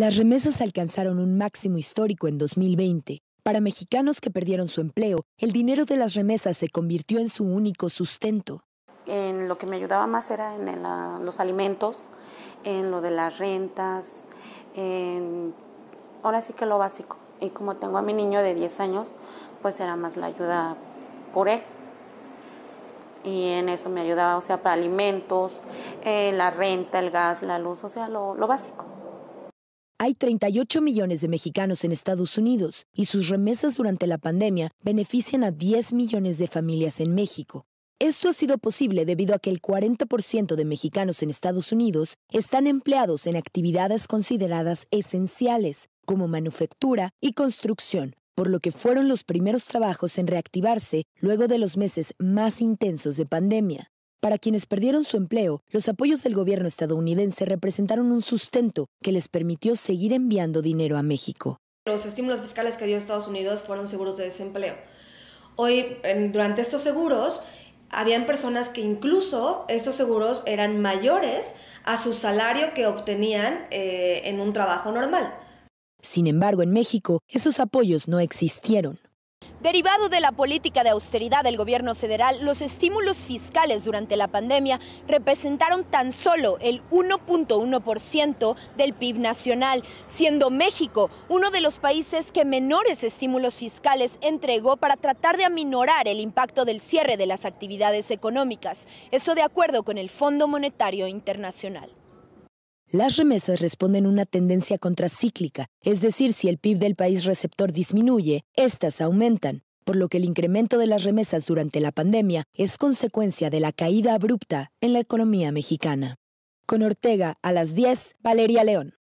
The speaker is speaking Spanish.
Las remesas alcanzaron un máximo histórico en 2020. Para mexicanos que perdieron su empleo, el dinero de las remesas se convirtió en su único sustento. En lo que me ayudaba más era en ah, los alimentos, en lo de las rentas, en, ahora sí que lo básico. Y como tengo a mi niño de 10 años, pues era más la ayuda por él. Y en eso me ayudaba, o sea, para alimentos, eh, la renta, el gas, la luz, o sea, lo básico. Hay 38 millones de mexicanos en Estados Unidos y sus remesas durante la pandemia benefician a 10 millones de familias en México. Esto ha sido posible debido a que el 40% de mexicanos en Estados Unidos están empleados en actividades consideradas esenciales, como manufactura y construcción, por lo que fueron los primeros trabajos en reactivarse luego de los meses más intensos de pandemia. Para quienes perdieron su empleo, los apoyos del gobierno estadounidense representaron un sustento que les permitió seguir enviando dinero a México. Los estímulos fiscales que dio Estados Unidos fueron seguros de desempleo. Hoy, durante estos seguros, habían personas que incluso estos seguros eran mayores a su salario que obtenían eh, en un trabajo normal. Sin embargo, en México, esos apoyos no existieron. Derivado de la política de austeridad del gobierno federal, los estímulos fiscales durante la pandemia representaron tan solo el 1.1% del PIB nacional, siendo México uno de los países que menores estímulos fiscales entregó para tratar de aminorar el impacto del cierre de las actividades económicas. Esto de acuerdo con el Fondo Monetario Internacional. Las remesas responden a una tendencia contracíclica, es decir, si el PIB del país receptor disminuye, estas aumentan, por lo que el incremento de las remesas durante la pandemia es consecuencia de la caída abrupta en la economía mexicana. Con Ortega a las 10, Valeria León.